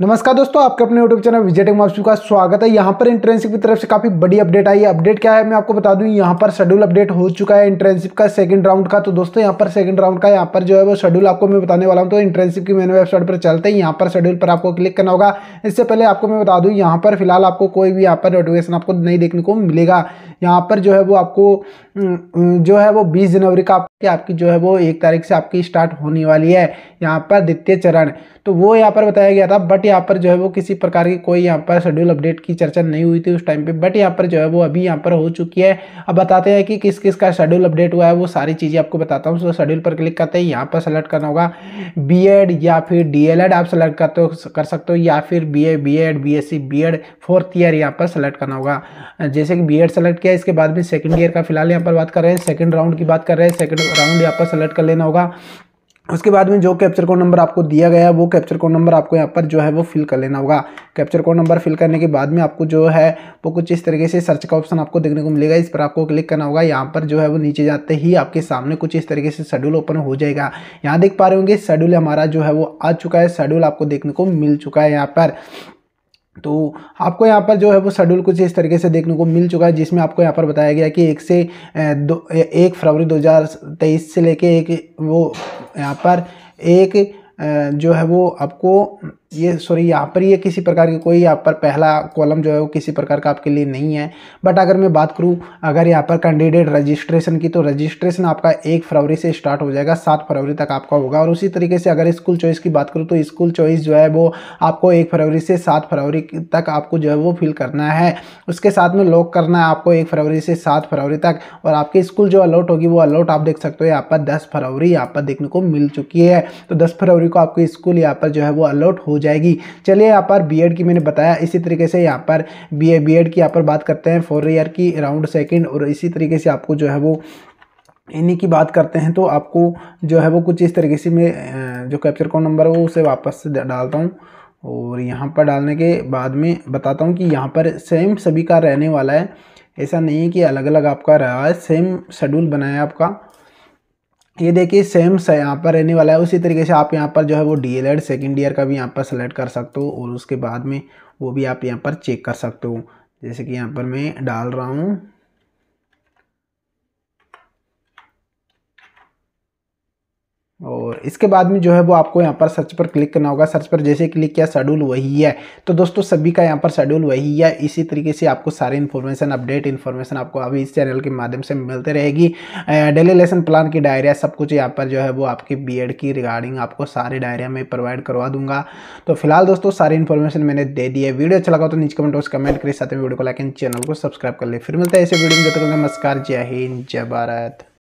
नमस्कार दोस्तों आपके अपने यूट्यूब चैनल विजेटिंग मास्टर का स्वागत है यहाँ पर इंटर्नशिप की तरफ से काफ़ी बड़ी अपडेट आई है अपडेट क्या है मैं आपको बता दूँ यहाँ पर शेड्यूल अपडेट हो चुका है इंटर्नशिप का सेकंड राउंड का तो दोस्तों यहाँ पर सेकंड राउंड का यहाँ पर जो है वो शेड्यूल आपको मैं बताने वाला हूँ तो इंटर्नशिप की मैंने वेबसाइट पर चलते हैं यहाँ पर शेड्यूल पर आपको क्लिक करना होगा इससे पहले आपको मैं बता दूँ यहाँ पर फिलहाल आपको कोई भी यहाँ पर नोटिफिकेशन आपको नहीं देखने को मिलेगा यहाँ पर जो है वो आपको जो है वो बीस जनवरी का आपकी आपकी जो है वो एक तारीख से आपकी स्टार्ट होने वाली है यहाँ पर द्वितीय चरण तो वो यहाँ पर बताया गया था बट बट यहाँ पर जो है वो किसी प्रकार की कोई यहाँ पर शेड्यूल अपडेट की चर्चा नहीं हुई थी उस टाइम पे बट यहाँ पर जो है वो अभी यहाँ पर हो चुकी है अब बताते हैं कि किस किस का शेड्यूल अपडेट हुआ है वो सारी चीज़ें आपको बताता हूँ शेड्यूल तो पर क्लिक करते हैं यहाँ पर सेलेक्ट करना होगा बी या फिर डी आप सेलेक्ट करते तो कर सकते हो या फिर B A B Ed B S C B Ed fourth year यहाँ पर सेलेक्ट करना होगा जैसे कि बी एड सेलेक्ट किया इसके बाद में सेकेंड ईयर का फिलहाल यहाँ पर बात कर रहे हैं सेकेंड राउंड की बात कर रहे हैं सेकेंड राउंड यहाँ पर सेलेक्ट कर लेना होगा उसके बाद में जो कैप्चर कोड नंबर आपको दिया गया है वो कैप्चर कोड नंबर आपको यहाँ पर जो है वो फिल कर लेना होगा कैप्चर कोड नंबर फिल करने के बाद में आपको जो है वो कुछ इस तरीके से सर्च का ऑप्शन आपको देखने को मिलेगा इस पर आपको क्लिक करना होगा यहाँ पर जो है वो नीचे जाते ही आपके सामने कुछ इस तरीके से शेड्यूल ओपन हो जाएगा यहाँ देख पा रहे होंगे शेड्यूल हमारा जो है वो आ चुका है शेड्यूल आपको देखने को मिल चुका है यहाँ पर तो आपको यहाँ पर जो है वो शेड्यूल कुछ इस तरीके से देखने को मिल चुका है जिसमें आपको यहाँ पर बताया गया कि एक से दो एक फरवरी 2023 से लेके एक वो यहाँ पर एक जो है वो आपको ये सॉरी यहाँ पर ये किसी प्रकार की कोई यहाँ पर पहला कॉलम जो है वो किसी प्रकार का आपके लिए नहीं है बट अगर मैं बात करूँ अगर यहाँ पर कैंडिडेट रजिस्ट्रेशन की तो रजिस्ट्रेशन आपका एक फरवरी से स्टार्ट हो जाएगा सात फरवरी तक आपका होगा और उसी तरीके से अगर स्कूल चॉइस की बात करूँ तो स्कूल चॉइस जो है वो आपको एक फरवरी से सात फरवरी तक आपको जो है वो फिल करना है उसके साथ में लॉक करना है आपको एक फरवरी से सात फरवरी तक और आपकी स्कूल जो अलॉट होगी वो अलॉट आप देख सकते हो यहाँ पर दस फरवरी यहाँ पर देखने को मिल चुकी है तो दस फरवरी को आपकी स्कूल यहाँ पर जो है वो अलॉट हो जाएगी चलिए यहाँ पर बी की मैंने बताया इसी तरीके से यहाँ पर बी ए बी की यहाँ पर बात करते हैं फोर ईयर की राउंड सेकेंड और इसी तरीके से आपको जो है वो इन्हीं की बात करते हैं तो आपको जो है वो कुछ इस तरीके से मैं जो कैप्चर कोड नंबर है वो उसे वापस से डालता हूँ और यहाँ पर डालने के बाद में बताता हूँ कि यहाँ पर सेम सभी का रहने वाला है ऐसा नहीं है कि अलग अलग आपका रहा है सेम शेड्यूल बनाया आपका ये देखिए सेम से यहाँ पर रहने वाला है उसी तरीके से आप यहाँ पर जो है वो डी एल सेकेंड ईयर का भी यहाँ पर सेलेक्ट कर सकते हो और उसके बाद में वो भी आप यहाँ पर चेक कर सकते हो जैसे कि यहाँ पर मैं डाल रहा हूँ और इसके बाद में जो है वो आपको यहाँ पर सर्च पर क्लिक करना होगा सर्च पर जैसे क्लिक किया शेड्यूल वही है तो दोस्तों सभी का यहाँ पर शेड्यूल वही है इसी तरीके से आपको सारे इन्फॉर्मेशन अपडेट इन्फॉर्मेशन आपको अभी इस चैनल के माध्यम से मिलते रहेगी डेली लेसन प्लान की डायरिया सब कुछ यहाँ पर जो है वो आपकी बी की रिगार्डिंग आपको सारे डायरिया में प्रोवाइड करवा दूंगा तो फिलहाल दोस्तों सारी इन्फॉर्मेशन मैंने दे दी है वीडियो अच्छा लगा तो नीचे कमेंट बॉक्स कमेंट करिए साथ में वीडियो को लाइक एंड चैनल को सब्सक्राइब कर ले फिर मिलते हैं ऐसे वीडियो में जब तक नमस्कार जय हिंद जय भारत